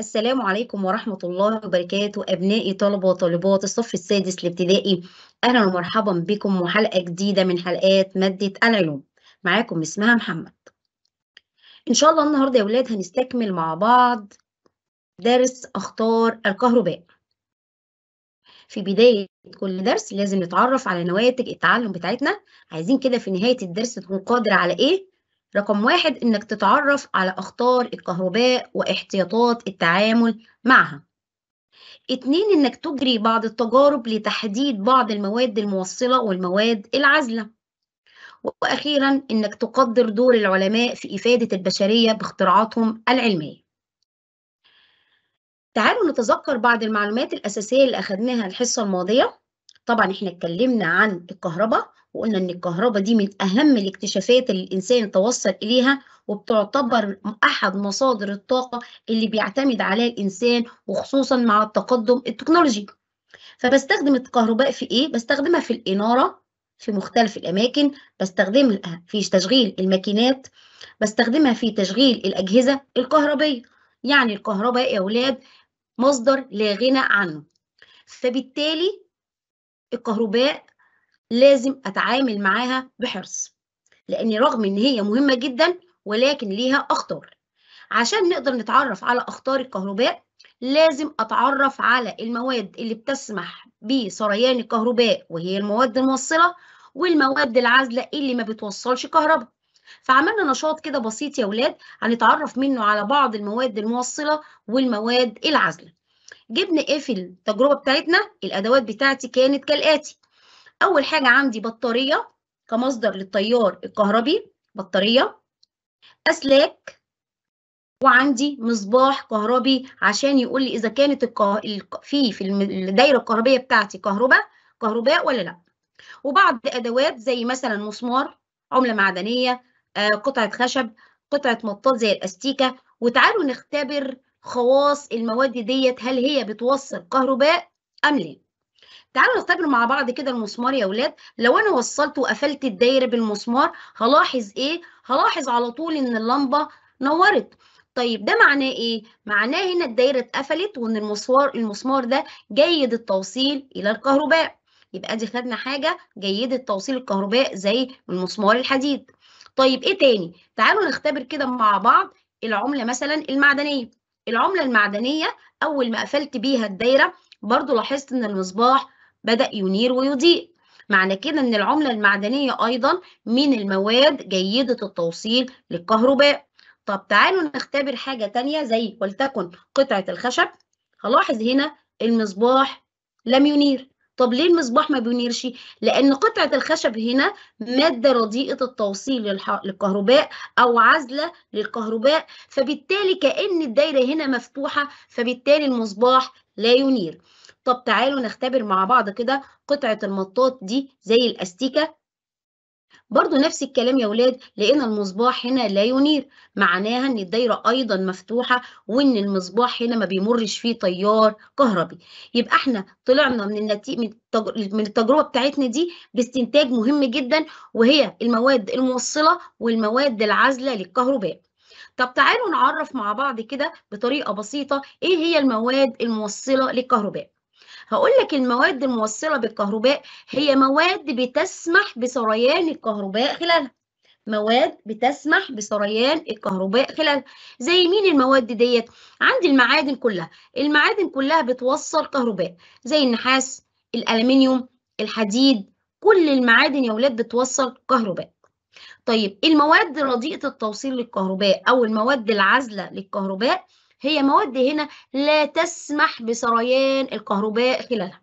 السلام عليكم ورحمة الله وبركاته أبنائي طلبة وطالبات الصف السادس الابتدائي أهلا ومرحبا بكم وحلقة جديدة من حلقات مادة العلوم معاكم اسمها محمد إن شاء الله النهاردة يا ولاد هنستكمل مع بعض درس أخطار الكهرباء في بداية كل درس لازم نتعرف على نواتج التعلم بتاعتنا عايزين كده في نهاية الدرس تكون قادر على إيه رقم واحد إنك تتعرف على أخطار الكهرباء واحتياطات التعامل معها اتنين إنك تجري بعض التجارب لتحديد بعض المواد الموصلة والمواد العزلة. وأخيرا إنك تقدر دور العلماء في إفادة البشرية باختراعاتهم العلمية تعالوا نتذكر بعض المعلومات الأساسية اللي أخدناها الحصة الماضية طبعا احنا اتكلمنا عن الكهرباء وقلنا إن الكهرباء دي من أهم الاكتشافات اللي الإنسان توصل إليها وبتعتبر أحد مصادر الطاقة اللي بيعتمد عليها الإنسان وخصوصا مع التقدم التكنولوجي فبستخدم الكهرباء في إيه؟ بستخدمها في الإنارة في مختلف الأماكن بستخدمها في تشغيل الماكينات بستخدمها في تشغيل الأجهزة الكهربية يعني الكهرباء يا أولاد مصدر لا غنى عنه فبالتالي الكهرباء لازم أتعامل معاها بحرص لأن رغم إن هي مهمة جدا ولكن ليها أخطار عشان نقدر نتعرف على أخطار الكهرباء لازم أتعرف على المواد اللي بتسمح بسريان الكهرباء وهي المواد الموصلة والمواد العازلة اللي ما بتوصلش كهرباء فعملنا نشاط كده بسيط يا ولاد هنتعرف منه على بعض المواد الموصلة والمواد العازلة جبنا ايه في التجربة بتاعتنا الأدوات بتاعتي كانت كالآتي اول حاجه عندي بطاريه كمصدر للتيار الكهربي بطاريه اسلاك وعندي مصباح كهربي عشان يقول لي اذا كانت الكه... في في الدايره الكهربيه بتاعتي كهرباء كهرباء ولا لا وبعض ادوات زي مثلا مسمار عمله معدنيه آه، قطعه خشب قطعه مطاط زي الاستيكه وتعالوا نختبر خواص المواد ديت هل هي بتوصل كهرباء ام لا تعالوا نختبر مع بعض كده المسمار يا ولاد لو انا وصلت وقفلت الدايره بالمسمار هلاحظ ايه هلاحظ على طول ان اللمبه نورت طيب ده معناه ايه معناه هنا الدايره اتقفلت وان المسمار المسمار ده جيد التوصيل الى الكهرباء يبقى ادي خدنا حاجه جيده توصيل الكهرباء زي المسمار الحديد طيب ايه تاني تعالوا نختبر كده مع بعض العمله مثلا المعدنيه العمله المعدنيه اول ما قفلت بيها الدايره برضو لاحظت إن المصباح بدأ ينير ويضيء معنى كده إن العملة المعدنية أيضا من المواد جيدة التوصيل للكهرباء طب تعالوا نختبر حاجة تانية زي ولتكن قطعة الخشب هلاحظ هنا المصباح لم ينير طب ليه المصباح ما بينيرش؟ لأن قطعة الخشب هنا مادة رديئة التوصيل للكهرباء أو عزلة للكهرباء فبالتالي كأن الدايرة هنا مفتوحة فبالتالي المصباح لا ينير طب تعالوا نختبر مع بعض كده قطعة المطاط دي زي الأستيكة برضو نفس الكلام يا ولاد لقينا المصباح هنا لا ينير معناها ان الدايرة ايضا مفتوحة وان المصباح هنا ما بيمرش فيه تيار كهربي يبقى احنا طلعنا من النتيجة من التجربة بتاعتنا دي باستنتاج مهم جدا وهي المواد الموصلة والمواد العازلة للكهرباء طب تعالوا نعرف مع بعض كده بطريقة بسيطة إيه هي المواد الموصلة للكهرباء هقول لك المواد الموصلة بالكهرباء هي مواد بتسمح بسريان الكهرباء خلالها مواد بتسمح بسريان الكهرباء خلال زي مين المواد ديت عندي المعادن كلها المعادن كلها بتوصل كهرباء زي النحاس الالمنيوم الحديد كل المعادن يا ولاد بتوصل كهرباء طيب إيه المواد رديئة التوصيل للكهرباء أو المواد العازلة للكهرباء هي مواد هنا لا تسمح بسريان الكهرباء خلالها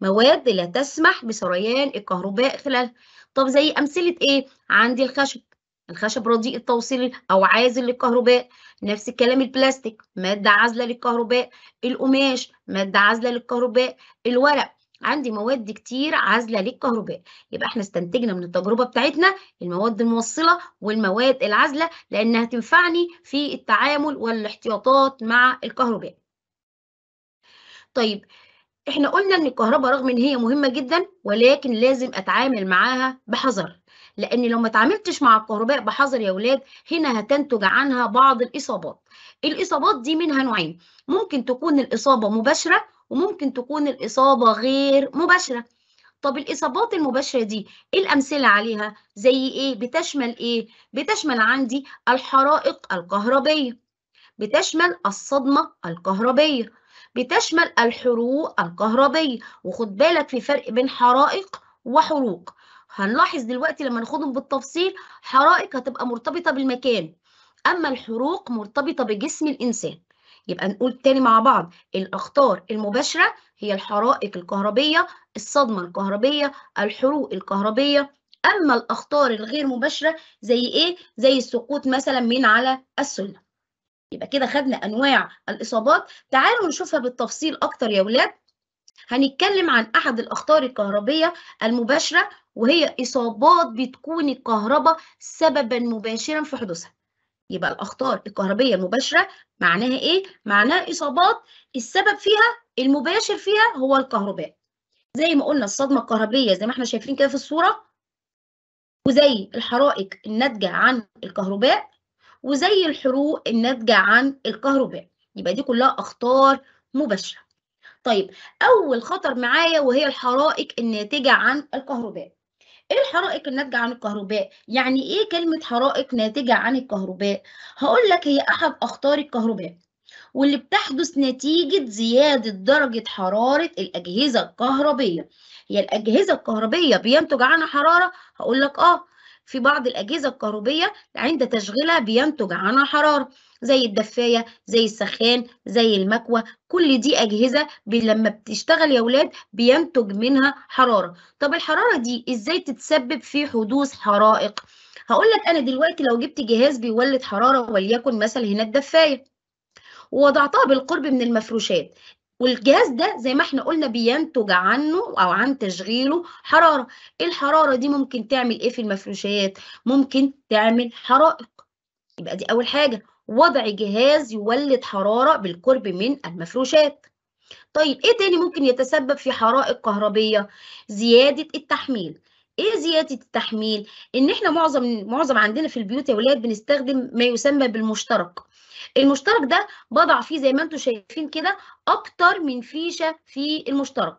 مواد لا تسمح بسريان الكهرباء خلالها طب زي أمثلة إيه؟ عندي الخشب الخشب رديء التوصيل أو عازل للكهرباء نفس الكلام البلاستيك مادة عازلة للكهرباء القماش مادة عازلة للكهرباء الورق عندي مواد كتير عازله للكهرباء يبقى احنا استنتجنا من التجربه بتاعتنا المواد الموصله والمواد العازله لانها تنفعني في التعامل والاحتياطات مع الكهرباء طيب احنا قلنا ان الكهرباء رغم ان هي مهمه جدا ولكن لازم اتعامل معاها بحذر لان لو ما اتعاملتش مع الكهرباء بحذر يا ولاد هنا هتنتج عنها بعض الاصابات الاصابات دي منها نوعين ممكن تكون الاصابه مباشره وممكن تكون الإصابة غير مباشرة طب الإصابات المباشرة دي إيه الأمثلة عليها؟ زي إيه؟ بتشمل إيه؟ بتشمل عندي الحرائق الكهربية بتشمل الصدمة الكهربية بتشمل الحروق الكهربية وخد بالك في فرق بين حرائق وحروق هنلاحظ دلوقتي لما ناخدهم بالتفصيل حرائق هتبقى مرتبطة بالمكان أما الحروق مرتبطة بجسم الإنسان يبقى نقول تاني مع بعض الأخطار المباشرة هي الحرائق الكهربية الصدمة الكهربية الحروق الكهربية أما الأخطار الغير مباشرة زي إيه؟ زي السقوط مثلا من على السلم يبقى كده خدنا أنواع الإصابات تعالوا نشوفها بالتفصيل أكتر يا ولاد هنتكلم عن أحد الأخطار الكهربية المباشرة وهي إصابات بتكون الكهرباء سببا مباشرا في حدوثها يبقى الأخطار الكهربية المباشرة معناها إيه؟ معناها إصابات السبب فيها المباشر فيها هو الكهرباء زي ما قلنا الصدمة الكهربية زي ما احنا شايفين كده في الصورة وزي الحرائق الناتجة عن الكهرباء وزي الحروق الناتجة عن الكهرباء يبقى دي كلها أخطار مباشرة طيب أول خطر معايا وهي الحرائق الناتجة عن الكهرباء ايه الحرائق الناتجة عن الكهرباء؟ يعني ايه كلمة حرائق ناتجة عن الكهرباء؟ هقول لك هي احد اخطار الكهرباء واللي بتحدث نتيجة زيادة درجة حرارة الأجهزة الكهربية هي الأجهزة الكهربية بينتج عنها حرارة؟ هقول لك آه في بعض الأجهزة الكهربية عند تشغيلها بينتج عنها حرارة زي الدفاية زي السخان زي المكوة كل دي أجهزة لما بتشتغل يا ولاد بينتج منها حرارة طب الحرارة دي إزاي تتسبب في حدوث حرائق هقول لك أنا دلوقتي لو جبت جهاز بيولد حرارة وليكن مثلا هنا الدفاية ووضعتها بالقرب من المفروشات والجهاز ده زي ما احنا قلنا بينتج عنه او عن تشغيله حراره إيه الحراره دي ممكن تعمل ايه في المفروشات ممكن تعمل حرائق يبقى دي اول حاجه وضع جهاز يولد حراره بالقرب من المفروشات طيب ايه تاني ممكن يتسبب في حرائق كهربيه زياده التحميل ايه زياده التحميل ان احنا معظم معظم عندنا في البيوت يا ولاد بنستخدم ما يسمى بالمشترك المشترك ده بضع فيه زي ما انتم شايفين كده اكتر من فيشه في المشترك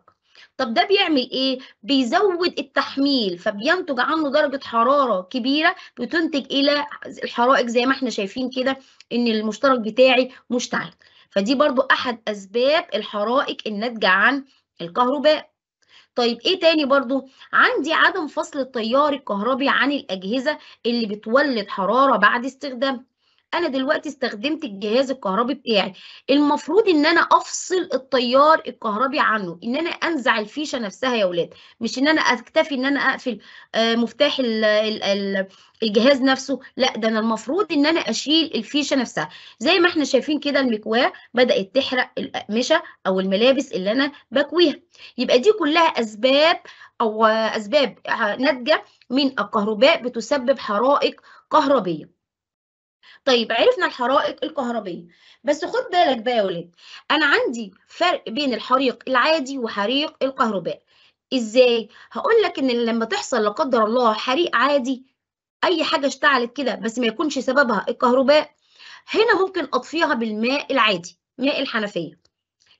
طب ده بيعمل ايه بيزود التحميل فبينتج عنه درجه حراره كبيره بتنتج الى الحرائق زي ما احنا شايفين كده ان المشترك بتاعي مشتعل فدي برضو احد اسباب الحرائق الناتجه عن الكهرباء طيب ايه تاني برضو عندي عدم فصل التيار الكهربي عن الاجهزه اللي بتولد حراره بعد استخدام انا دلوقتي استخدمت الجهاز الكهربي بتاعي المفروض ان انا افصل التيار الكهربي عنه ان انا انزع الفيشه نفسها يا اولاد مش ان انا اكتفي ان انا اقفل آه، مفتاح الجهاز نفسه لا ده انا المفروض ان انا اشيل الفيشه نفسها زي ما احنا شايفين كده المكواه بدات تحرق الاقمشه او الملابس اللي انا بكويها يبقى دي كلها اسباب او اسباب ناتجه من الكهرباء بتسبب حرائق كهربيه طيب عرفنا الحرائق الكهربية بس خد بالك بقى يا ولاد أنا عندي فرق بين الحريق العادي وحريق الكهرباء إزاي؟ هقول لك إن لما تحصل لا قدر الله حريق عادي أي حاجة اشتعلت كده بس ما يكونش سببها الكهرباء هنا ممكن أطفيها بالماء العادي ماء الحنفية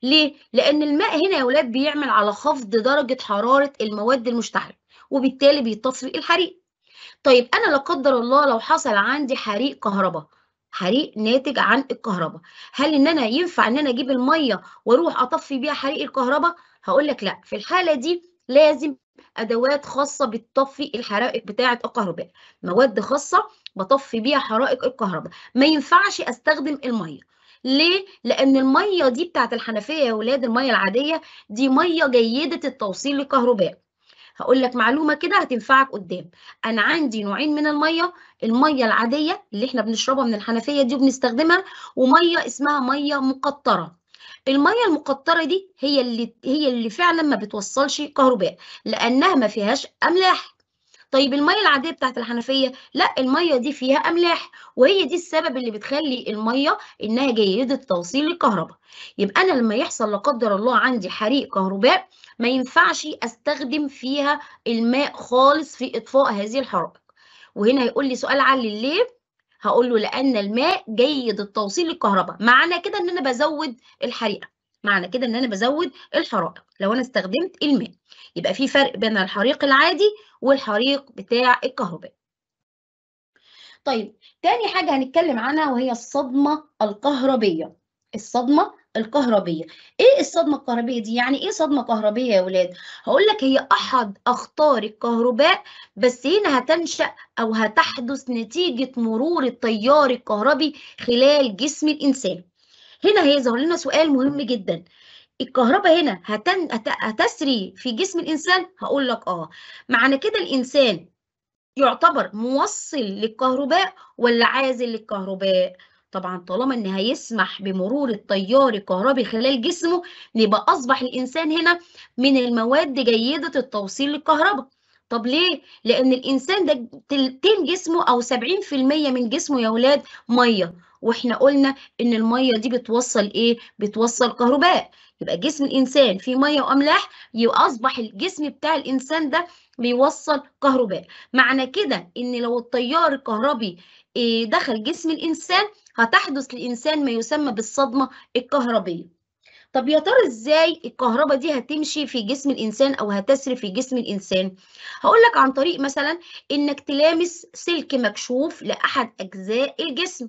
ليه؟ لأن الماء هنا يا ولاد بيعمل على خفض درجة حرارة المواد المشتعلة وبالتالي بيطفي الحريق طيب انا لا قدر الله لو حصل عندي حريق كهرباء حريق ناتج عن الكهرباء هل ان انا ينفع ان انا اجيب الميه واروح اطفي بيها حريق الكهرباء هقول لك لا في الحاله دي لازم ادوات خاصه بتطفي الحرائق بتاعه الكهرباء مواد خاصه بطفي بيها حرائق الكهرباء ما ينفعش استخدم الميه ليه؟ لأن المية دي بتاعه الحنفية يا ولاد المية العادية دي مية جيدة التوصيل للكهرباء هقول لك معلومه كده هتنفعك قدام انا عندي نوعين من الميه الميه العاديه اللي احنا بنشربها من الحنفيه دي وبنستخدمها وميه اسمها ميه مقطره الميه المقطره دي هي اللي هي اللي فعلا ما بتوصلش كهرباء لانها ما فيهاش املاح طيب الميه العاديه بتاعت الحنفيه لا الميه دي فيها املاح وهي دي السبب اللي بتخلي الميه انها جيده توصيل الكهرباء يبقى انا لما يحصل لا قدر الله عندي حريق كهرباء ما ينفعش استخدم فيها الماء خالص في اطفاء هذه الحرائق وهنا هيقول لي سؤال علي ليه هقول له لان الماء جيد التوصيل للكهرباء معنى كده ان انا بزود الحريقه معنى كده ان انا بزود الحرائق لو انا استخدمت الماء يبقى في فرق بين الحريق العادي والحريق بتاع الكهرباء طيب تاني حاجه هنتكلم عنها وهي الصدمه الكهربيه الصدمه الكهربية ايه الصدمة الكهربية دي يعني ايه صدمة كهربية يا ولاد هقول لك هي احد اخطار الكهرباء بس هنا هتنشأ او هتحدث نتيجة مرور التيار الكهربي خلال جسم الانسان هنا هيظهر لنا سؤال مهم جدا الكهرباء هنا هتن... هتسري في جسم الانسان هقول لك اه معنى كده الانسان يعتبر موصل للكهرباء ولا عازل للكهرباء طبعا طالما ان هيسمح بمرور التيار الكهربي خلال جسمه يبقى اصبح الانسان هنا من المواد جيده التوصيل للكهرباء طب ليه؟ لأن الإنسان ده تلتين جسمه أو 70% من جسمه يا ولاد مية، وإحنا قلنا إن المية دي بتوصل إيه؟ بتوصل كهرباء، يبقى جسم الإنسان فيه مية وأملاح يبقى أصبح الجسم بتاع الإنسان ده بيوصل كهرباء، معنى كده إن لو التيار الكهربي إيه، دخل جسم الإنسان هتحدث للإنسان ما يسمى بالصدمة الكهربية طب يا ترى ازاي الكهرباء دي هتمشي في جسم الانسان او هتسري في جسم الانسان هقول لك عن طريق مثلا انك تلامس سلك مكشوف لاحد اجزاء الجسم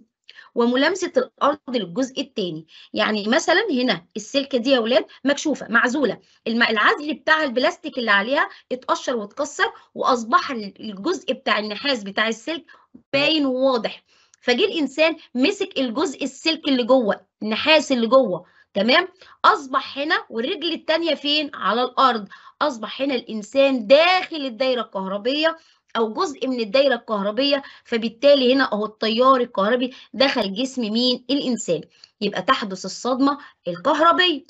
وملامسه الارض للجزء الثاني يعني مثلا هنا السلكه دي يا اولاد مكشوفه معزوله العزل بتاع البلاستيك اللي عليها اتقشر واتكسر واصبح الجزء بتاع النحاس بتاع السلك باين وواضح فجه الانسان مسك الجزء السلك اللي جوه النحاس اللي جوه تمام اصبح هنا والرجل التانية فين على الارض اصبح هنا الانسان داخل الدايره الكهربيه او جزء من الدايره الكهربيه فبالتالي هنا اهو التيار الكهربي دخل جسم مين الانسان يبقى تحدث الصدمه الكهربيه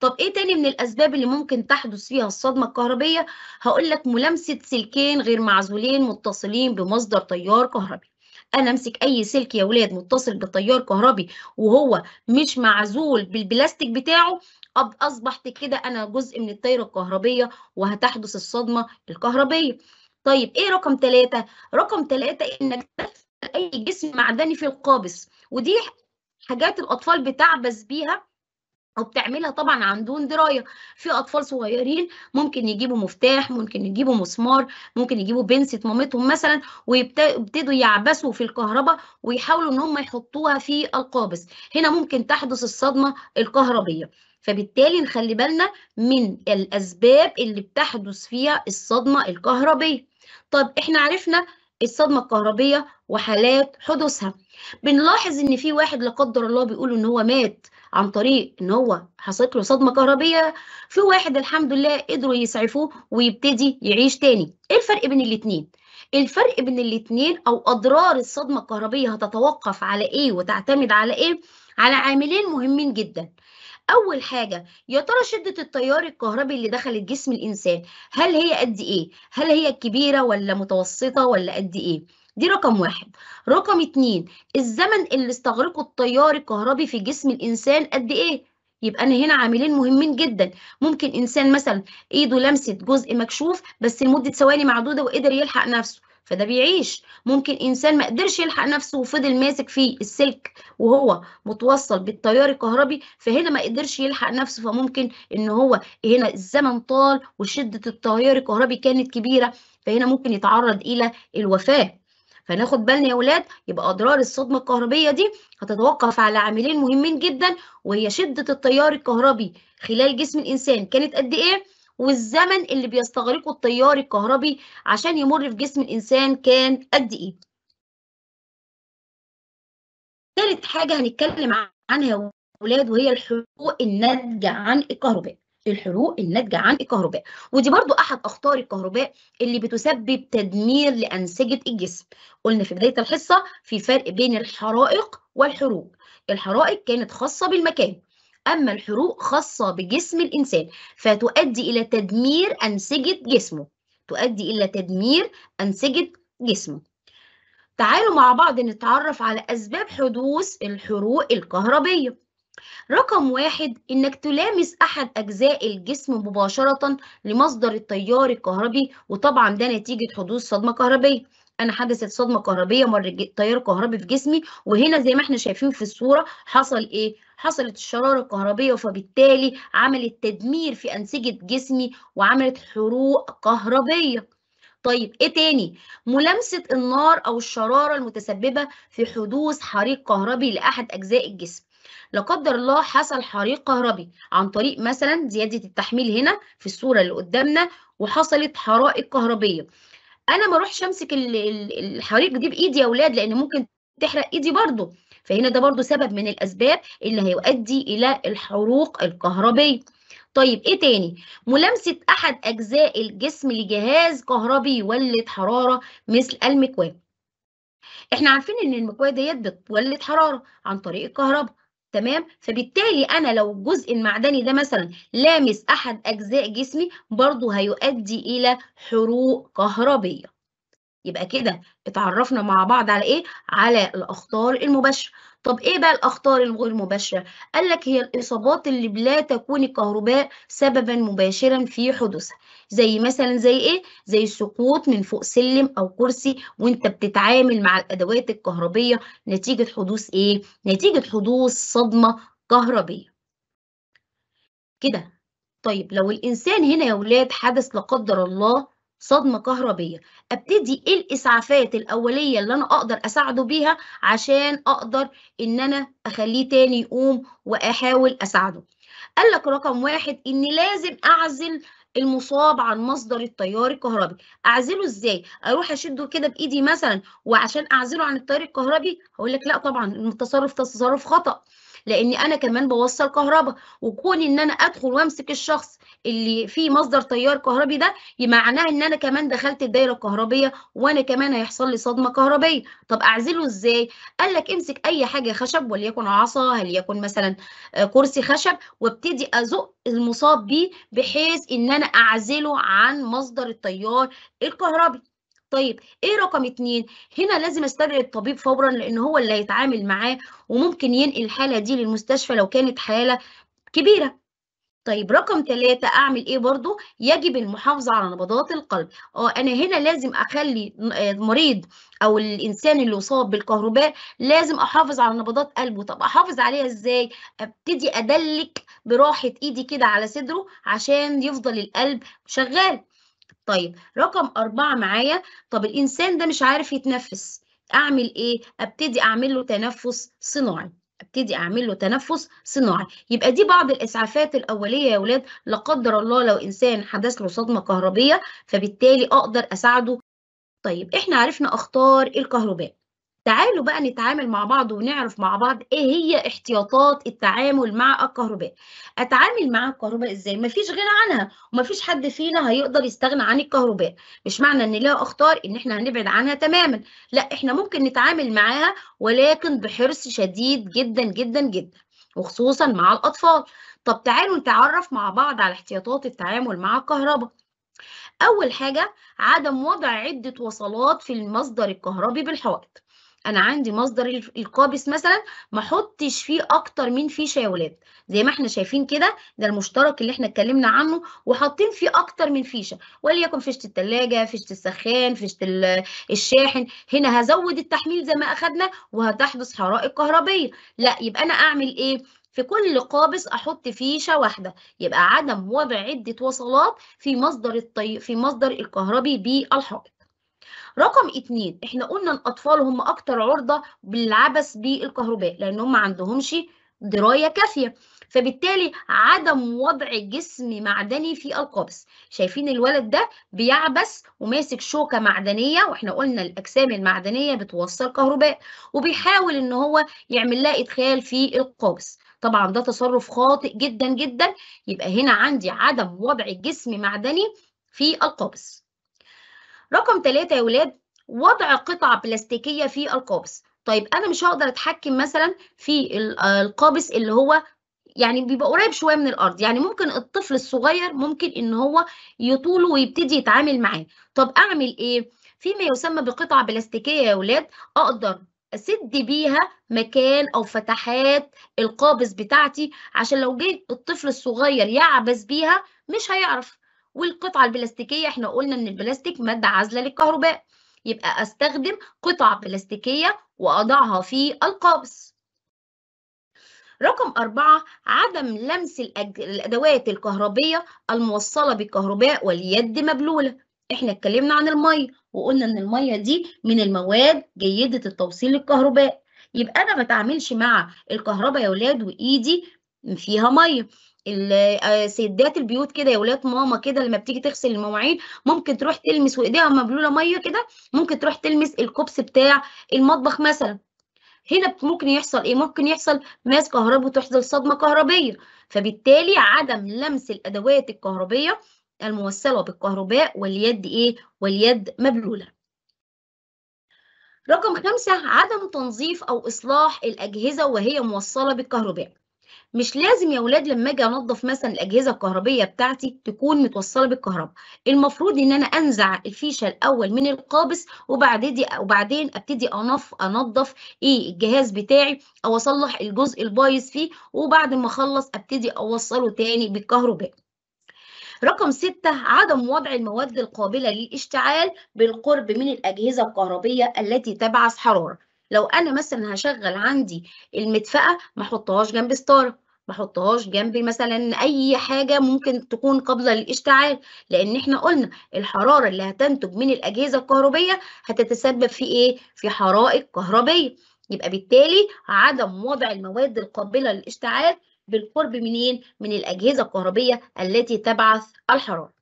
طب ايه تاني من الاسباب اللي ممكن تحدث فيها الصدمه الكهربيه هقول لك ملامسه سلكين غير معزولين متصلين بمصدر تيار كهربي انا امسك اي سلك يا ولاد متصل بتيار كهربي وهو مش معزول بالبلاستيك بتاعه اصبحت كده انا جزء من التيار الكهربيه وهتحدث الصدمه الكهربيه طيب ايه رقم ثلاثة؟ رقم ثلاثة انك اي جسم معدني في القابس ودي حاجات الاطفال بتعبث بيها وبتعملها طبعا عن دون درايه في اطفال صغيرين ممكن يجيبوا مفتاح ممكن يجيبوا مسمار ممكن يجيبوا بنسة مامتهم مثلا ويبتدوا يعبسوا في الكهرباء ويحاولوا ان هم يحطوها في القابس هنا ممكن تحدث الصدمه الكهربيه فبالتالي نخلي بالنا من الاسباب اللي بتحدث فيها الصدمه الكهربيه طب احنا عرفنا الصدمه الكهربيه وحالات حدوثها بنلاحظ ان في واحد لا قدر الله بيقولوا ان هو مات عن طريق ان هو حصلت له صدمه كهربيه في واحد الحمد لله قدروا يسعفوه ويبتدي يعيش تاني ايه الفرق بين الاتنين الفرق بين الاتنين او اضرار الصدمه الكهربيه هتتوقف على ايه وتعتمد على ايه على عاملين مهمين جدا اول حاجه يا ترى شده التيار الكهربي اللي دخلت جسم الانسان هل هي قد ايه هل هي كبيره ولا متوسطه ولا قد ايه دي رقم واحد رقم اتنين الزمن اللي استغرقه التيار الكهربي في جسم الإنسان قد إيه؟ يبقى أنا هنا عاملين مهمين جدا ممكن إنسان مثلا إيده لمست جزء مكشوف بس لمدة ثواني معدودة وقدر يلحق نفسه فده بيعيش ممكن انسان ما قدرش يلحق نفسه وفضل ماسك في السلك وهو متوصل بالتيار الكهربي فهنا ما قدرش يلحق نفسه فممكن ان هو هنا الزمن طال وشده التيار الكهربي كانت كبيره فهنا ممكن يتعرض الى الوفاه فناخد بالنا يا ولاد يبقى اضرار الصدمه الكهربيه دي هتتوقف على عاملين مهمين جدا وهي شده التيار الكهربي خلال جسم الانسان كانت قد ايه والزمن اللي بيستغرقه التيار الكهربي عشان يمر في جسم الانسان كان قد ايه ثالث حاجه هنتكلم عنها يا ولاد وهي الحقوق الناتجه عن الكهرباء الحروق الناتجة عن الكهرباء ودي برضو أحد أخطار الكهرباء اللي بتسبب تدمير لأنسجة الجسم قلنا في بداية الحصة في فرق بين الحرائق والحروق الحرائق كانت خاصة بالمكان أما الحروق خاصة بجسم الإنسان فتؤدي إلى تدمير أنسجة جسمه تؤدي إلى تدمير أنسجة جسمه تعالوا مع بعض نتعرف على أسباب حدوث الحروق الكهربية رقم واحد إنك تلامس أحد أجزاء الجسم مباشرة لمصدر التيار الكهربي وطبعا ده نتيجة حدوث صدمة كهربية أنا حدثت صدمة كهربية مر تيار كهربي في جسمي وهنا زي ما احنا شايفين في الصورة حصل إيه؟ حصلت الشرارة الكهربية فبالتالي عملت تدمير في أنسجة جسمي وعملت حروق كهربية طيب ايه تاني ملامسه النار او الشراره المتسببه في حدوث حريق كهربي لاحد اجزاء الجسم لا قدر الله حصل حريق كهربي عن طريق مثلا زياده التحميل هنا في الصوره اللي قدامنا وحصلت حرائق كهربيه انا ما اروحش امسك الحريق دي بايدي يا اولاد لان ممكن تحرق ايدي برضو فهنا ده برضو سبب من الاسباب اللي هيؤدي الى الحروق الكهربيه طيب ايه تاني ملامسه احد اجزاء الجسم لجهاز كهربي يولد حراره مثل المكواه احنا عارفين ان المكواه ديت بتولد حراره عن طريق الكهرباء تمام فبالتالي انا لو الجزء المعدني ده مثلا لامس احد اجزاء جسمي برضو هيؤدي الى حروق كهربيه يبقى كده اتعرفنا مع بعض على ايه على الاخطار المباشره طب إيه بقى الأخطار الغير مباشرة؟ قال لك هي الإصابات اللي بلا تكون الكهرباء سببا مباشرا في حدوثها زي مثلا زي إيه؟ زي السقوط من فوق سلم أو كرسي وأنت بتتعامل مع الأدوات الكهربية نتيجة حدوث إيه؟ نتيجة حدوث صدمة كهربية كده طيب لو الإنسان هنا يا ولاد حدث لا قدر الله صدمة كهربية ابتدي ايه الاسعافات الاولية اللي انا اقدر اساعده بيها عشان اقدر ان انا اخليه تاني يقوم واحاول اساعده قال لك رقم واحد ان لازم اعزل المصاب عن مصدر التيار الكهربي اعزله ازاي اروح اشده كده بايدي مثلا وعشان اعزله عن التيار الكهربي هقول لك لا طبعا التصرف تصرف خطأ لان انا كمان بوصل كهرباء وكون ان انا ادخل وامسك الشخص اللي فيه مصدر تيار كهربي ده معناه ان انا كمان دخلت الدايره الكهربيه وانا كمان هيحصل لي صدمه كهربيه طب اعزله ازاي قال لك امسك اي حاجه خشب وليكن عصا هل مثلا آه، كرسي خشب وابتدي ازق المصاب بيه بحيث ان انا اعزله عن مصدر التيار الكهربي طيب ايه رقم اتنين هنا لازم استدعي الطبيب فورا لان هو اللي هيتعامل معاه وممكن ينقل الحاله دي للمستشفى لو كانت حاله كبيره طيب رقم ثلاثة أعمل إيه برضو؟ يجب المحافظة على نبضات القلب. أه أنا هنا لازم أخلي المريض أو الإنسان اللي أصاب بالكهرباء لازم أحافظ على نبضات قلبه، طب أحافظ عليها إزاي؟ أبتدي أدلك براحة إيدي كده على صدره عشان يفضل القلب شغال. طيب رقم أربعة معايا طب الإنسان ده مش عارف يتنفس أعمل إيه؟ أبتدي أعمل له تنفس صناعي ابتدي اعمل له تنفس صناعي يبقى دي بعض الاسعافات الاوليه يا ولاد لا قدر الله لو انسان حدث له صدمه كهربيه فبالتالي اقدر اساعده طيب احنا عرفنا اخطار الكهرباء تعالوا بقى نتعامل مع بعض ونعرف مع بعض ايه هي احتياطات التعامل مع الكهرباء اتعامل مع الكهرباء ازاي مفيش غنى عنها ومفيش حد فينا هيقدر يستغنى عن الكهرباء مش معنى ان لها اختار ان احنا هنبعد عنها تماما لا احنا ممكن نتعامل معاها ولكن بحرص شديد جدا جدا جدا وخصوصا مع الاطفال طب تعالوا نتعرف مع بعض على احتياطات التعامل مع الكهرباء أول حاجة عدم وضع عدة وصلات في المصدر الكهربي بالحائط انا عندي مصدر القابس مثلا ما احطش فيه اكتر من فيشه يا ولاد زي ما احنا شايفين كده ده المشترك اللي احنا اتكلمنا عنه وحاطين فيه اكتر من فيشه وليكن فيشه الثلاجه فيشه السخان فيشه الشاحن هنا هزود التحميل زي ما اخدنا وهتحدث حرائق كهربيه لا يبقى انا اعمل ايه في كل قابس احط فيشه واحده يبقى عدم وضع عده وصلات في مصدر الطي... في مصدر الكهربي بالحائط رقم اتنين احنا قلنا الاطفال هم اكتر عرضه للعبث بالكهرباء لان هم عندهمش درايه كافيه فبالتالي عدم وضع جسم معدني في القابس شايفين الولد ده بيعبس وماسك شوكه معدنيه واحنا قلنا الاجسام المعدنيه بتوصل كهرباء وبيحاول ان هو يعمل لها ادخال في القابس طبعا ده تصرف خاطئ جدا جدا يبقى هنا عندي عدم وضع جسم معدني في القابس رقم ثلاثة يا ولاد وضع قطع بلاستيكية في القابس طيب أنا مش هقدر أتحكم مثلا في القابس اللي هو يعني بيبقى قريب شويه من الارض يعني ممكن الطفل الصغير ممكن ان هو يطوله ويبتدي يتعامل معاه طب اعمل ايه فيما يسمى بقطع بلاستيكيه يا ولاد اقدر اسد بيها مكان او فتحات القابس بتاعتي عشان لو جه الطفل الصغير يعبس بيها مش هيعرف والقطعة البلاستيكية احنا قلنا ان البلاستيك مادة عازلة للكهرباء يبقى استخدم قطعة بلاستيكية واضعها في القابس رقم أربعة عدم لمس الأدوات الكهربية الموصلة بالكهرباء واليد مبلولة احنا اتكلمنا عن المية وقلنا ان المية دي من المواد جيدة التوصيل للكهرباء يبقى انا ما تعملش مع الكهرباء يا ولاد وايدي فيها ميه آه، سيدات البيوت كده يا ولاد ماما كده لما بتيجي تغسل المواعين ممكن تروح تلمس وايديها مبلوله ميه كده ممكن تروح تلمس الكوبس بتاع المطبخ مثلا هنا ممكن يحصل ايه ممكن يحصل ماس كهربي وتحصل صدمه كهربيه فبالتالي عدم لمس الادوات الكهربيه الموصله بالكهرباء واليد ايه واليد مبلوله رقم خمسة عدم تنظيف أو إصلاح الأجهزة وهي موصلة بالكهرباء مش لازم يا ولاد لما اجي انظف مثلا الاجهزه الكهربيه بتاعتي تكون متوصله بالكهرباء المفروض ان انا انزع الفيشه الاول من القابس وبعدين وبعدين ابتدي انظف انظف ايه الجهاز بتاعي او اصلح الجزء البايظ فيه وبعد ما اخلص ابتدي اوصله تاني بالكهرباء رقم ستة عدم وضع المواد القابلة للاشتعال بالقرب من الأجهزة الكهربية التي تبعث حرارة لو انا مثلا هشغل عندي المدفأة ما احطهاش جنب ستاره ما احطهاش جنب مثلا اي حاجه ممكن تكون قابله للاشتعال لان احنا قلنا الحراره اللي هتنتج من الاجهزه الكهربيه هتتسبب في ايه في حرائق كهربيه يبقى بالتالي عدم وضع المواد القابله للاشتعال بالقرب منين من الاجهزه الكهربيه التي تبعث الحراره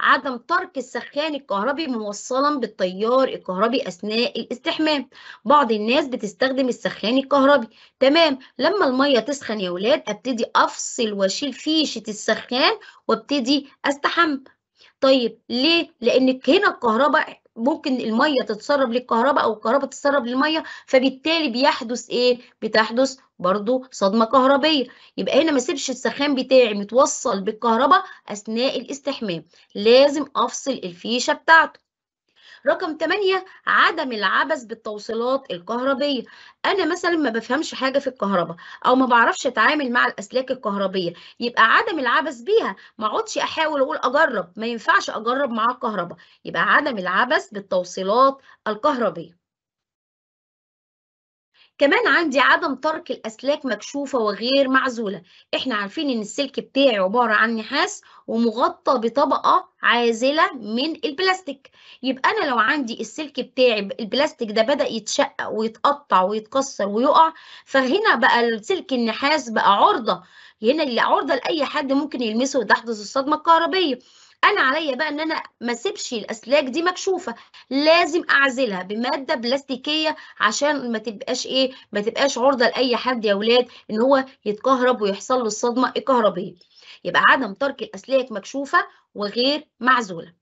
عدم ترك السخان الكهربي موصلا بالتيار الكهربي أثناء الاستحمام بعض الناس بتستخدم السخان الكهربي تمام لما المية تسخن يا ولاد أبتدي أفصل وأشيل فيشة السخان وابتدي أستحم طيب ليه؟ لأن هنا الكهرباء ممكن المية تتسرب للكهرباء أو الكهرباء تتسرب للمية فبالتالي بيحدث إيه؟ بتحدث برضو صدمة كهربية يبقى هنا ما سيبش السخان بتاعي متوصل بالكهرباء أثناء الاستحمام لازم أفصل الفيشة بتاعته رقم 8 عدم العبث بالتوصيلات الكهربية أنا مثلا ما بفهمش حاجة في الكهرباء أو ما بعرفش أتعامل مع الأسلاك الكهربية يبقى عدم العبث بيها ما اقعدش أحاول أقول أجرب ما ينفعش أجرب مع الكهرباء يبقى عدم العبث بالتوصيلات الكهربية كمان عندي عدم ترك الأسلاك مكشوفة وغير معزولة إحنا عارفين إن السلك بتاعي عبارة عن نحاس ومغطى بطبقة عازلة من البلاستيك يبقى أنا لو عندي السلك بتاعي البلاستيك ده بدأ يتشقق ويتقطع ويتكسر ويقع فهنا بقى السلك النحاس بقى عرضة هنا اللي عرضة لأي حد ممكن يلمسه وتحدث الصدمة الكهربية انا عليا بقى ان انا ما اسيبش الاسلاك دي مكشوفه لازم اعزلها بماده بلاستيكيه عشان ما تبقاش ايه ما تبقاش عرضه لاي حد يا اولاد ان هو يتكهرب ويحصل له الصدمه الكهربيه يبقى عدم ترك الاسلاك مكشوفه وغير معزوله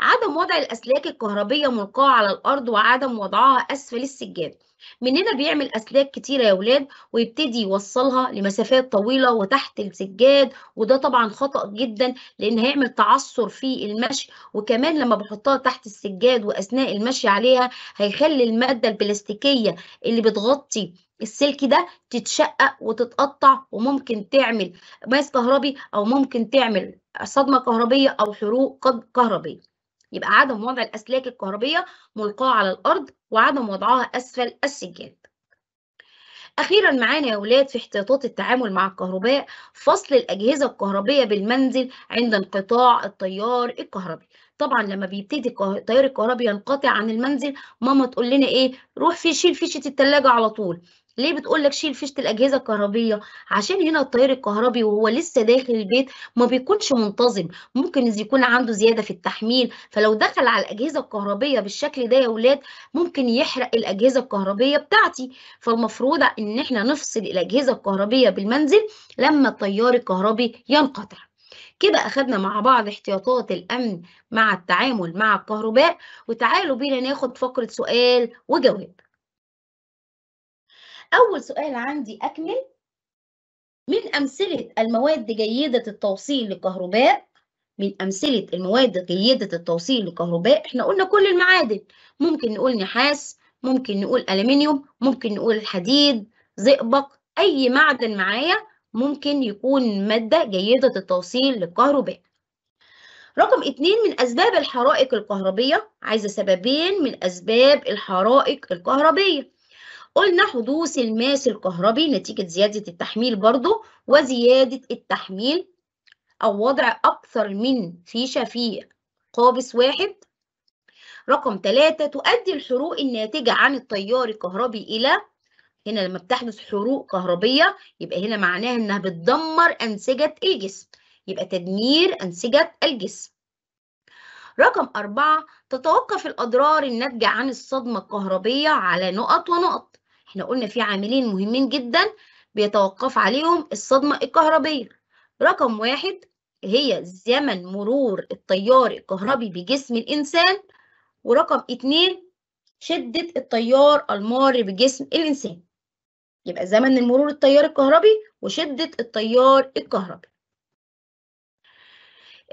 عدم وضع الأسلاك الكهربية ملقاة على الأرض وعدم وضعها أسفل السجاد مننا بيعمل أسلاك كتيرة يا ولاد ويبتدي يوصلها لمسافات طويلة وتحت السجاد وده طبعا خطأ جدا لأن هيعمل تعثر في المشي وكمان لما بحطها تحت السجاد وأثناء المشي عليها هيخلي المادة البلاستيكية اللي بتغطي السلك ده تتشقق وتتقطع وممكن تعمل ماس كهربي أو ممكن تعمل صدمة كهربية أو حروق كهربية يبقى عدم وضع الأسلاك الكهربية ملقاة على الأرض وعدم وضعها أسفل السجاد أخيرا معانا يا ولاد في احتياطات التعامل مع الكهرباء فصل الأجهزة الكهربية بالمنزل عند انقطاع التيار الكهربي طبعا لما بيبتدي التيار الكهربي ينقطع عن المنزل ماما تقول لنا ايه روح في شيل فيشه التلاجة على طول ليه بتقول لك شيل فيشه الاجهزه الكهربيه عشان هنا التيار الكهربي وهو لسه داخل البيت ما بيكونش منتظم ممكن يكون عنده زياده في التحميل فلو دخل على الاجهزه الكهربيه بالشكل ده يا اولاد ممكن يحرق الاجهزه الكهربيه بتاعتي فالمفروض ان احنا نفصل الاجهزه الكهربيه بالمنزل لما التيار الكهربي ينقطع كده أخدنا مع بعض احتياطات الأمن مع التعامل مع الكهرباء وتعالوا بينا ناخد فقرة سؤال وجواب أول سؤال عندي أكمل من أمثلة المواد جيدة التوصيل للكهرباء من أمثلة المواد جيدة التوصيل للكهرباء إحنا قلنا كل المعادن ممكن نقول نحاس ممكن نقول ألمنيوم ممكن نقول حديد زئبق أي معدن معايا ممكن يكون مادة جيدة التوصيل للكهرباء رقم اتنين من أسباب الحرائق الكهربية عايزة سببين من أسباب الحرائق الكهربية قلنا حدوث الماس الكهربي نتيجة زيادة التحميل برضو وزيادة التحميل أو وضع أكثر من فيشة في قابس واحد رقم ثلاثة تؤدي الحروق الناتجة عن التيار الكهربي إلى هنا لما بتحدث حروق كهربية يبقى هنا معناها إنها بتدمر أنسجة الجسم يبقى تدمير أنسجة الجسم رقم أربعة تتوقف الأضرار الناتجة عن الصدمة الكهربية على نقط ونقط احنا قلنا في عاملين مهمين جدا بيتوقف عليهم الصدمة الكهربية رقم واحد هي زمن مرور التيار الكهربي بجسم الإنسان ورقم اتنين شدة التيار المار بجسم الإنسان يبقى زمن المرور التيار الكهربي وشدة التيار الكهربي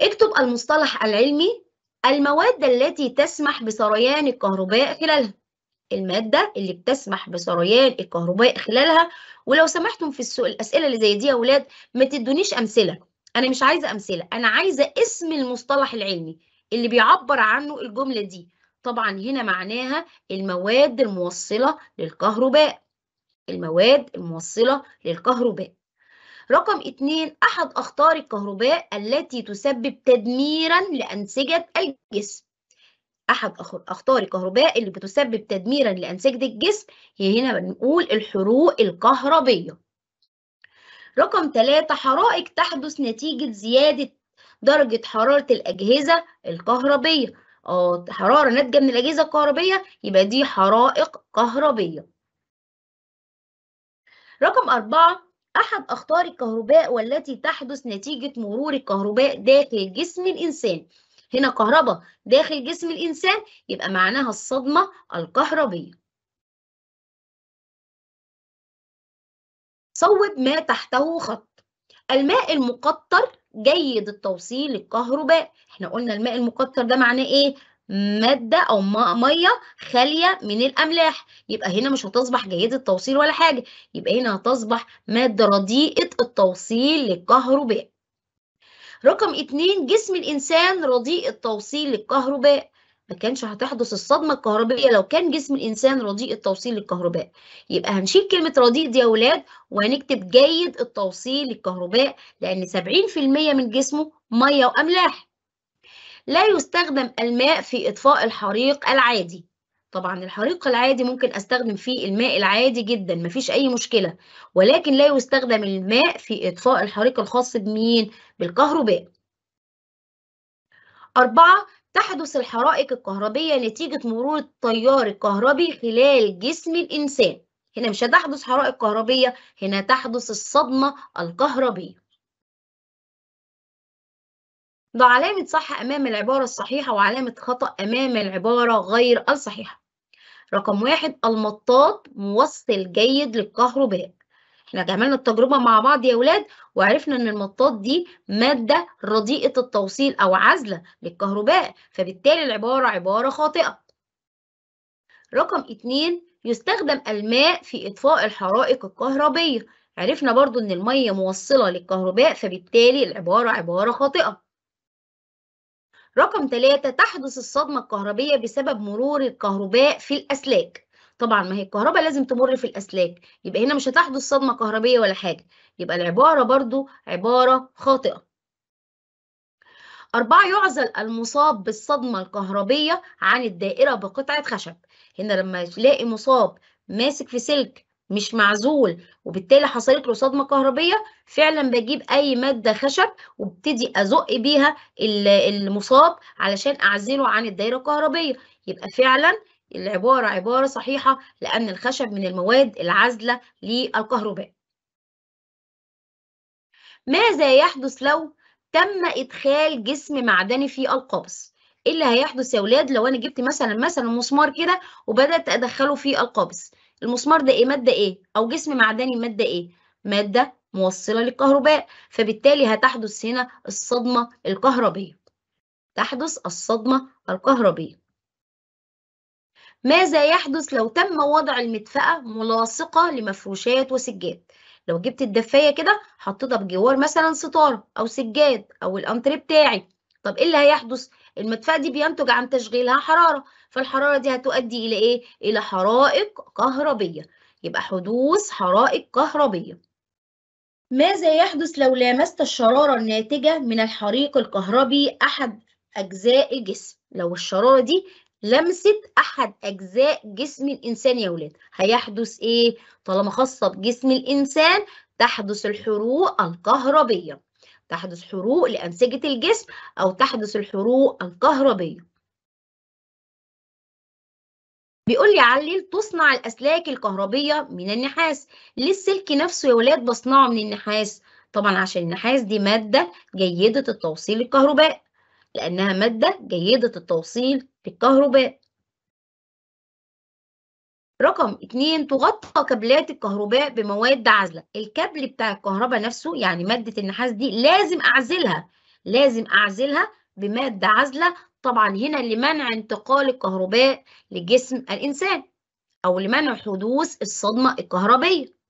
اكتب المصطلح العلمي المواد التي تسمح بسريان الكهرباء خلالها المادة اللي بتسمح بسريان الكهرباء خلالها ولو سمحتم في السؤال الأسئلة اللي زي دي يا أولاد ما تدونيش أمثلة أنا مش عايزة أمثلة أنا عايزة اسم المصطلح العلمي اللي بيعبر عنه الجملة دي طبعا هنا معناها المواد الموصلة للكهرباء المواد الموصلة للكهرباء رقم اتنين أحد أخطار الكهرباء التي تسبب تدميرا لأنسجة الجسم أحد أخطار الكهرباء اللي بتسبب تدميرا لأنسجة الجسم هي هنا بنقول الحروق الكهربية رقم ثلاثة حرائق تحدث نتيجة زيادة درجة حرارة الأجهزة الكهربية أو آه، حرارة ناتجة من الأجهزة الكهربية يبقى دي حرائق كهربية رقم أربعة أحد أخطار الكهرباء والتي تحدث نتيجة مرور الكهرباء داخل جسم الإنسان هنا كهرباء داخل جسم الإنسان يبقى معناها الصدمة الكهربية صوب ما تحته خط الماء المقطر جيد التوصيل للكهرباء احنا قلنا الماء المقطر ده معناه ايه مادة أو مية خالية من الأملاح يبقى هنا مش هتصبح جيدة التوصيل ولا حاجة يبقى هنا هتصبح مادة رديئة التوصيل للكهرباء رقم اتنين جسم الإنسان رديء التوصيل للكهرباء ما كانش هتحدث الصدمة الكهربية لو كان جسم الإنسان رديء التوصيل للكهرباء يبقى هنشيل كلمة رديء دي يا أولاد وهنكتب جيد التوصيل للكهرباء لأن 70% من جسمه مية وأملاح لا يستخدم الماء في إطفاء الحريق العادي طبعا الحريق العادي ممكن أستخدم فيه الماء العادي جدا مفيش أي مشكلة ولكن لا يستخدم الماء في إطفاء الحريق الخاص بمين؟ بالكهرباء أربعة تحدث الحرائق الكهربية نتيجة مرور التيار الكهربي خلال جسم الإنسان هنا مش هتحدث حرائق كهربية هنا تحدث الصدمة الكهربية ده علامة صح أمام العبارة الصحيحة وعلامة خطأ أمام العبارة غير الصحيحة رقم واحد المطاط موصل جيد للكهرباء احنا عملنا التجربة مع بعض يا ولاد وعرفنا ان المطاط دي مادة رديئة التوصيل او عزلة للكهرباء فبالتالي العبارة عبارة خاطئة رقم اتنين يستخدم الماء في اطفاء الحرائق الكهربية عرفنا برضو ان المية موصلة للكهرباء فبالتالي العبارة عبارة خاطئة رقم ثلاثة تحدث الصدمة الكهربية بسبب مرور الكهرباء في الأسلاك طبعا ما هي الكهرباء لازم تمر في الأسلاك يبقى هنا مش هتحدث صدمة كهربية ولا حاجة يبقى العبارة برضو عبارة خاطئة أربعة يعزل المصاب بالصدمة الكهربية عن الدائرة بقطعة خشب هنا لما تلاقي مصاب ماسك في سلك مش معزول وبالتالي حصلت له صدمه كهربيه فعلا بجيب اي ماده خشب وابتدي ازق بيها المصاب علشان اعزله عن الدايره الكهربيه يبقى فعلا العباره عباره صحيحه لان الخشب من المواد العازله للكهرباء ماذا يحدث لو تم ادخال جسم معدني في القابس ايه اللي هيحدث يا اولاد لو انا جبت مثلا مثلا مسمار كده وبدات ادخله في القابس المسمار ده ايه ماده ايه او جسم معدني ماده ايه ماده موصله للكهرباء فبالتالي هتحدث هنا الصدمه الكهربيه تحدث الصدمه الكهربيه ماذا يحدث لو تم وضع المدفأة ملاصقة لمفروشات وسجاد؟ لو جبت الدفاية كده حطيتها بجوار مثلا ستارة أو سجاد أو الأنتري بتاعي، طب إيه اللي هيحدث؟ المدفأة دي بينتج عن تشغيلها حرارة، فالحرارة دي هتؤدي إلى إيه؟ إلى حرائق كهربية يبقى حدوث حرائق كهربية ماذا يحدث لو لامست الشرارة الناتجة من الحريق الكهربي أحد أجزاء الجسم؟ لو الشرارة دي لمست أحد أجزاء جسم الإنسان يا ولاد هيحدث إيه؟ طالما خاصة بجسم الإنسان تحدث الحروق الكهربية تحدث حروق لأنسجة الجسم أو تحدث الحروق الكهربية بيقول لي علل تصنع الأسلاك الكهربية من النحاس ليه السلك نفسه يا ولاد بصنعه من النحاس طبعا عشان النحاس دي مادة جيدة التوصيل للكهرباء لأنها مادة جيدة التوصيل للكهرباء رقم اتنين تغطى كابلات الكهرباء بمواد عازلة الكابل بتاع الكهرباء نفسه يعني مادة النحاس دي لازم أعزلها لازم أعزلها بمادة عازلة طبعا هنا لمنع انتقال الكهرباء لجسم الإنسان أو لمنع حدوث الصدمة الكهربية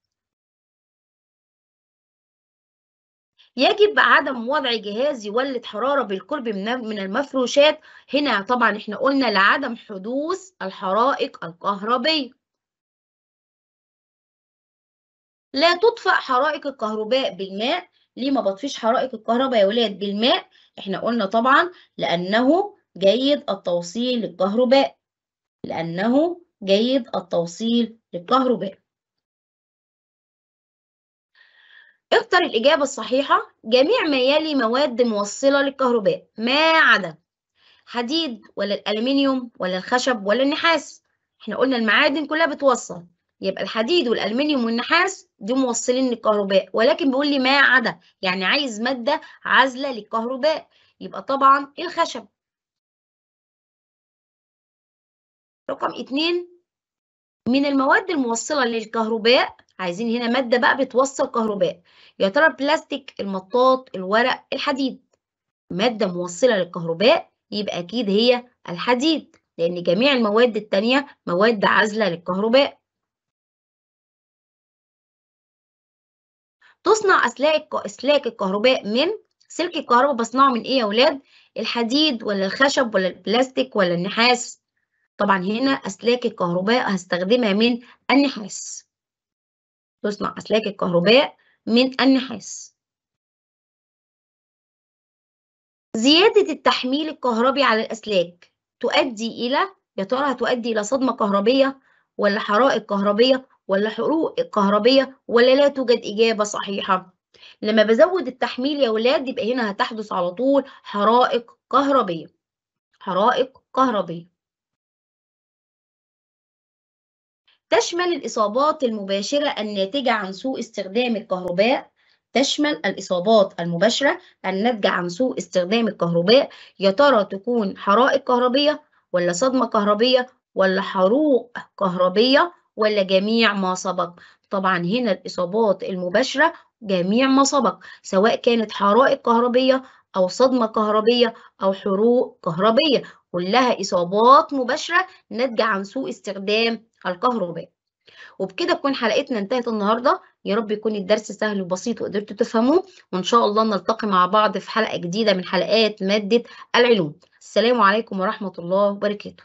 يجب عدم وضع جهاز يولد حرارة بالقرب من المفروشات هنا طبعا احنا قلنا لعدم حدوث الحرائق الكهربية لا تطفأ حرائق الكهرباء بالماء ليه ما بطفيش حرائق الكهرباء يا ولاد بالماء احنا قلنا طبعا لأنه جيد التوصيل للكهرباء لأنه جيد التوصيل للكهرباء اختر الإجابة الصحيحة جميع ما يلي مواد موصلة للكهرباء ما عدا حديد ولا الألمنيوم ولا الخشب ولا النحاس احنا قلنا المعادن كلها بتوصل يبقى الحديد والالمنيوم والنحاس دي موصلين للكهرباء ولكن بيقول لي ما عدا يعني عايز ماده عازله للكهرباء يبقى طبعا الخشب رقم اتنين من المواد الموصلة للكهرباء عايزين هنا مادة بقى بتوصل كهرباء يا ترى البلاستيك المطاط الورق الحديد مادة موصلة للكهرباء يبقى أكيد هي الحديد لأن جميع المواد التانية مواد عازلة للكهرباء تصنع أسلاك أسلاك الكهرباء من سلك الكهرباء بصنعه من إيه يا أولاد؟ الحديد ولا الخشب ولا البلاستيك ولا النحاس طبعا هنا أسلاك الكهرباء هستخدمها من النحاس تصنع أسلاك الكهرباء من النحاس زيادة التحميل الكهربي على الأسلاك تؤدي إلى يا ترى هتؤدي إلى صدمة كهربية ولا حرائق كهربية ولا حروق كهربية ولا لا توجد إجابة صحيحة لما بزود التحميل يا ولاد يبقى هنا هتحدث على طول حرائق كهربية حرائق كهربية تشمل الإصابات المباشرة الناتجة عن سوء استخدام الكهرباء تشمل الإصابات المباشرة الناتجة عن سوء استخدام الكهرباء يا ترى تكون حرائق كهربية ولا صدمة كهربية ولا حروق كهربية ولا جميع ما سبق طبعا هنا الإصابات المباشرة جميع ما سبق سواء كانت حرائق كهربية أو صدمة كهربية أو حروق كهربية كلها إصابات مباشرة ناتجة عن سوء استخدام الكهرباء وبكده تكون حلقتنا انتهت النهارده يا رب يكون الدرس سهل وبسيط وقدرتوا تفهموه وان شاء الله نلتقي مع بعض في حلقه جديده من حلقات ماده العلوم السلام عليكم ورحمه الله وبركاته